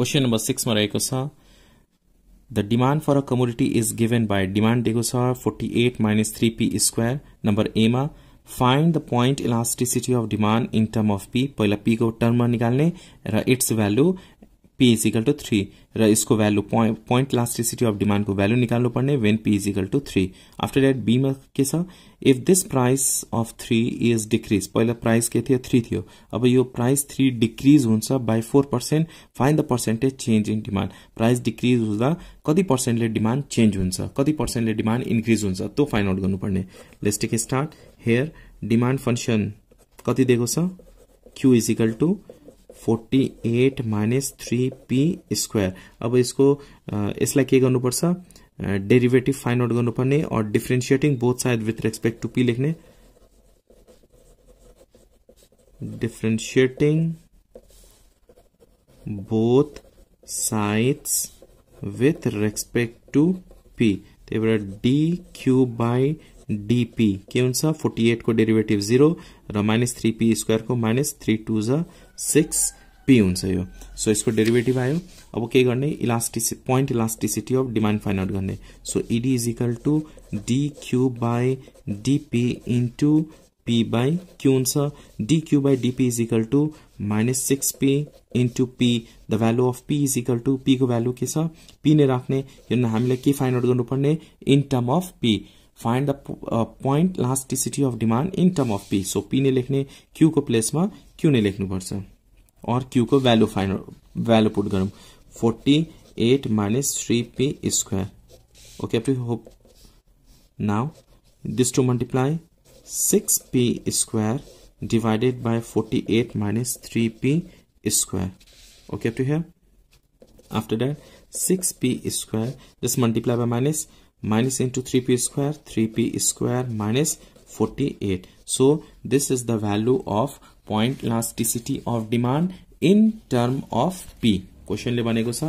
question number सिक्समा रहेको छ the demand for a commodity is given by demand दिएको छ forty eight minus three P square number एमा find the point elasticity of demand in term of P पहिला पीको टर्ममा निकाल्ने र it's value P is equal to three र यसको value point point elasticity of डिमान्डको भ्यालु निकाल्नुपर्ने when P is equal to three after that बीमा के छ if this price of three is decrease पहिला प्राइस के थियो थ्री थियो अब यो प्राइस थ्री डिक्रिज हुन्छ by four percent find the percentage change in demand price decrease हुँदा कति पर्सेन्टले डिमान्ड चेन्ज हुन्छ कति पर्सेन्टले डिमान्ड इन्क्रिज हुन्छ त्यो फाइन्ड आउट गर्नुपर्ने let's start here demand function कति दिएको छ Q is equal to forty eight minus three P square अब इसको इसलिए डेरिवेटिव गर्नुपर्छ डेरिभेटिभ आउट गर्नुपर्ने अर both side with respect to P लेख्ने differentiating both sides with respect to P त्यही भएर डी क्यु बाई डिपी के फोर्टी एट को डेरिवेटिव र माइनस थ्री पी स्क्वायर को माइनस थ्री टू जा सिक्स पी हुन्छ यो सो यसको डेरिभेटिभ आयो अब के गर्ने elasticity point elasticity of demand find out गर्ने so ED is equal to D by DP into P by Q हुन्छ D Q by DP is equal to minus six P into P the value of P is equal to पीको value के छ P नै राख्ने यो हामीलाई के find out गर्नुपर्ने in term of P find the point elasticity of demand in term of P so P नै लेख्ने क्यूको प्लेसमा क्यू नै लेख्नुपर्छ और क्यू को वैल्यू फाइनल वैल्यू पुट करूँ forty eight minus three P square okay hope now this to multiply six P square divided by forty eight minus three P square okay टू है after that six P square just multiply by minus minus into three P square three P square minus 48 so this is the value of point elasticity of demand in term of p क्वेसनले भनेको छ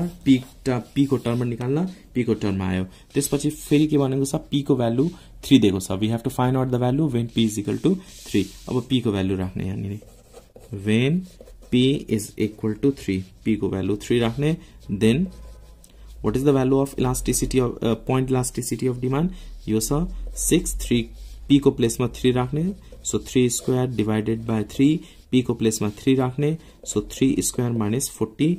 P को term निकाल्न को term आयो त्यसपछि फेरि के भनेको छ पीको भ्यालु थ्री दिएको छ we have to find out the value when P is equal to three अब को भ्यालु राख्ने यहाँनिर when P is equal to three को भ्यालु थ्री राख्ने then what is the value of elasticity of point elasticity of demand यो छ 6 3 P को में थ्री राखने so three square divided by three P को प्लेस में थ्री राखने so three square minus forty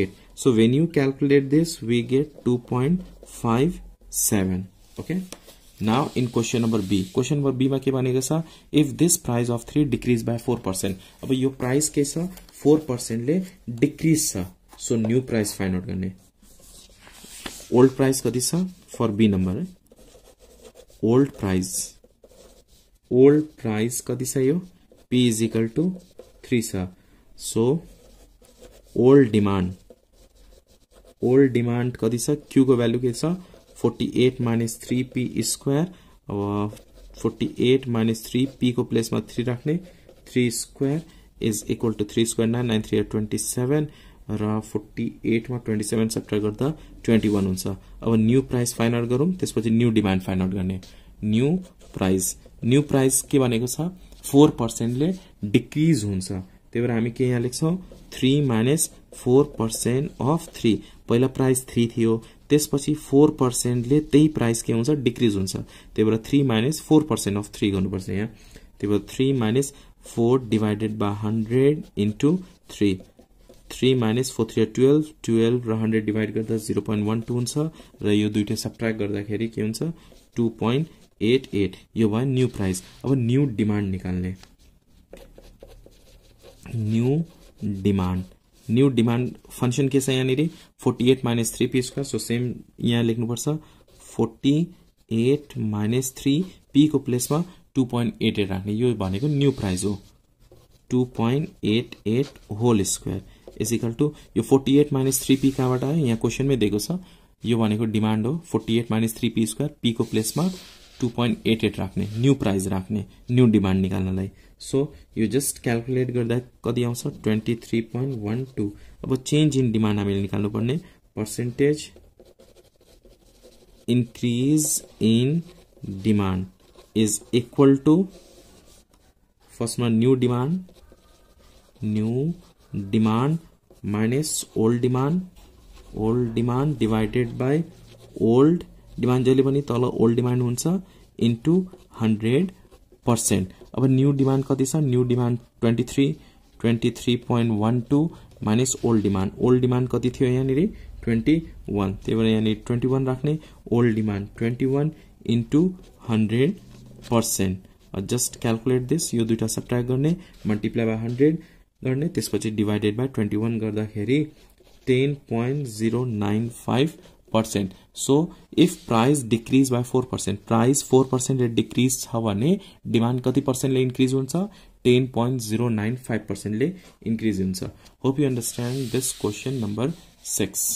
eight so when you calculate this we get two point five seven okay now in question number B question number बीमा के बने if this price of three decreases by four percent अब यह price के four percent decrease छ so new price find out करने old price कति for B number old price old price कति छ यो P is equal to three छ so old demand old demand कति छ क्यूको भ्यालु के छ forty eight minus three P square अब फोर्टी एट माइनस थ्री पीको प्लेसमा थ्री राख्ने three square is equal to three square nine nine three twenty seven र फोर्टी एटमा ट्वेन्टी सेभेन सेप्टर गर्दा ट्वेन्टी वान हुन्छ अब न्यू प्राइस फाइन्ड आउट गरौँ त्यसपछि न्यू डिमान्ड फाइन आउट गर्ने न्यू प्राइस न्यू प्राइस के भनेको छ फोर पर्सेन्टले डिक्रिज हुन्छ त्यही भएर हामी के यहाँ लेख्छौँ three minus four percent of three पहिला प्राइस थ्री थियो त्यसपछि फोर पर्सेन्टले त्यही प्राइस के हुन्छ डिक्रिज हुन्छ त्यही भएर three minus four percent of three गर्नुपर्छ यहाँ त्यही भएर three minus four divided by hundred into three three minus four three twelve twelve र हन्ड्रेड डिभाइड गर्दा जिरो पोइन्ट वान टू हुन्छ र यो दुइटै सब्ट्राक्ट गर्दाखेरि के हुन्छ टू पोइन्ट एट एट ये हुआ न्यू प्राइस अब न्यू डिमांड निकाल लें new demand new demand function कैसा यहाँ forty eight minus three P square so same यहाँ लेख् पर्च forty eight minus three P को प्लेस में टू पॉइंट एट एट राख्ने ये न्यू प्राइस हो two point eight eight whole square equal to ये forty eight minus three P कहाँ आए यहाँ क्वेश्चन में देखो यह डिमांड हो forty eight minus three P square P को प्लेस में 2.88 राख्ने न्यू प्राइस राख्ने न्यू डिमान्ड निकाल्नलाई सो यो जस्ट क्यालकुलेट गर्दा कति आउँछ twenty three point one two अब चेन्ज इन डिमान्ड हामीले पर्ने percentage increase in demand is equal to फर्स्टमा new demand new demand minus old demand old demand divided by old demand जहिले पनि तल ओल्ड डिमान्ड हुन्छ इन्टु हन्ड्रेड पर्सेन्ट अब new demand कति छ new demand twenty three twenty three point one two minus old demand old demand कति थियो यहाँनिर ट्वेन्टी वान त्यही भएर यहाँनिर ट्वेन्टी वान राख्ने old demand twenty one into hundred percent just calculate this यो दुइटा सब्ट्राक्ट गर्ने मल्टिप्लाई बाई हन्ड्रेड गर्ने त्यसपछि डिभाइडेड बाई ट्वेन्टी वान गर्दाखेरि ten point zero nine five percent so if price decrease by 4 percent price 4 percent rate decrease छ भने demand कति पर्सेन्टले इन्क्रिज हुन्छ ten point zero nine five पर्सेन्टले इन्क्रिज हुन्छ hope you understand this question number six